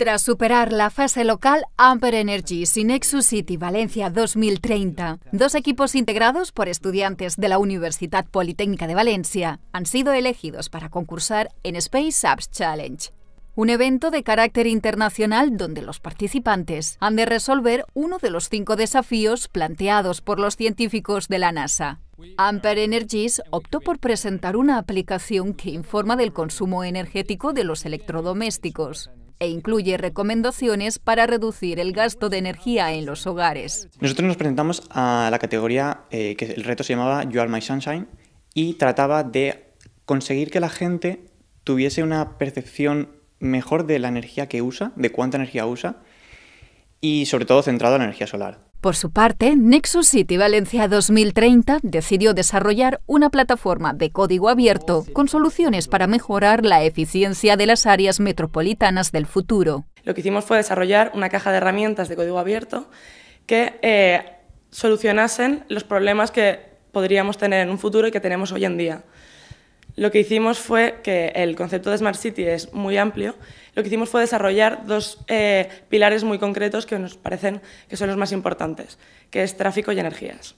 Tras superar la fase local, Amper Energy y Nexus City Valencia 2030, dos equipos integrados por estudiantes de la Universidad Politécnica de Valencia, han sido elegidos para concursar en Space Apps Challenge, un evento de carácter internacional donde los participantes han de resolver uno de los cinco desafíos planteados por los científicos de la NASA. Amper Energies optó por presentar una aplicación que informa del consumo energético de los electrodomésticos e incluye recomendaciones para reducir el gasto de energía en los hogares. Nosotros nos presentamos a la categoría eh, que el reto se llamaba You Are My Sunshine y trataba de conseguir que la gente tuviese una percepción mejor de la energía que usa, de cuánta energía usa y sobre todo centrado en la energía solar. Por su parte, Nexus City Valencia 2030 decidió desarrollar una plataforma de código abierto con soluciones para mejorar la eficiencia de las áreas metropolitanas del futuro. Lo que hicimos fue desarrollar una caja de herramientas de código abierto que eh, solucionasen los problemas que podríamos tener en un futuro y que tenemos hoy en día. Lo que hicimos fue, que el concepto de Smart City es muy amplio, lo que hicimos fue desarrollar dos eh, pilares muy concretos que nos parecen que son los más importantes, que es tráfico y energías.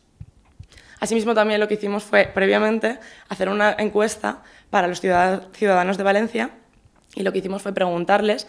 Asimismo, también lo que hicimos fue, previamente, hacer una encuesta para los ciudadanos de Valencia y lo que hicimos fue preguntarles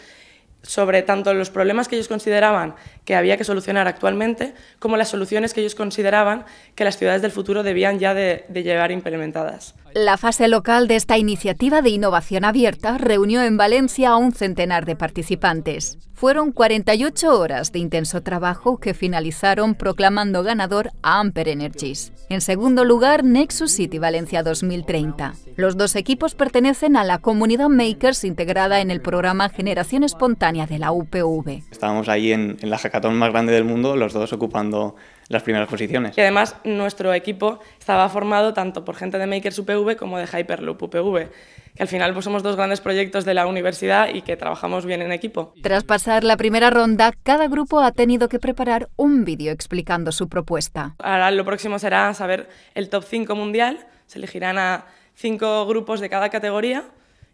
sobre tanto los problemas que ellos consideraban que había que solucionar actualmente, como las soluciones que ellos consideraban que las ciudades del futuro debían ya de, llevar implementadas. La fase local de esta iniciativa de innovación abierta reunió en Valencia a un centenar de participantes. Fueron 48 horas de intenso trabajo que finalizaron proclamando ganador a Amper Energies. En segundo lugar, Nexus City Valencia 2030. Los dos equipos pertenecen a la comunidad Makers integrada en el programa Generación Espontánea de la UPV. Estábamos ahí en, la jacatón más grande del mundo, los dos ocupando las primeras posiciones. Y además nuestro equipo estaba formado tanto por gente de Makers UPV como de Hyperloop UPV, que al final pues, somos dos grandes proyectos de la universidad y que trabajamos bien en equipo. Tras pasar la primera ronda, cada grupo ha tenido que preparar un vídeo explicando su propuesta. Ahora lo próximo será saber el top 5 mundial, se elegirán a cinco grupos de cada categoría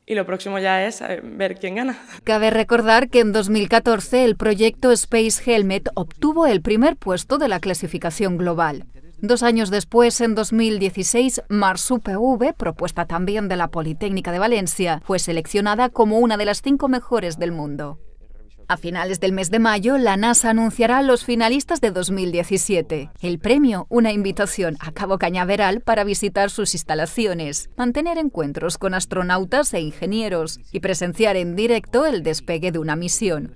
y lo próximo ya es eh, ver quién gana. Cabe recordar que en 2014 el proyecto Space Helmet obtuvo el primer puesto de la clasificación global. Dos años después, en 2016, MarsUPV, propuesta también de la Politécnica de Valencia, fue seleccionada como una de las cinco mejores del mundo. A finales del mes de mayo, la NASA anunciará a los finalistas de 2017. El premio, una invitación a Cabo Cañaveral para visitar sus instalaciones, mantener encuentros con astronautas e ingenieros y presenciar en directo el despegue de una misión.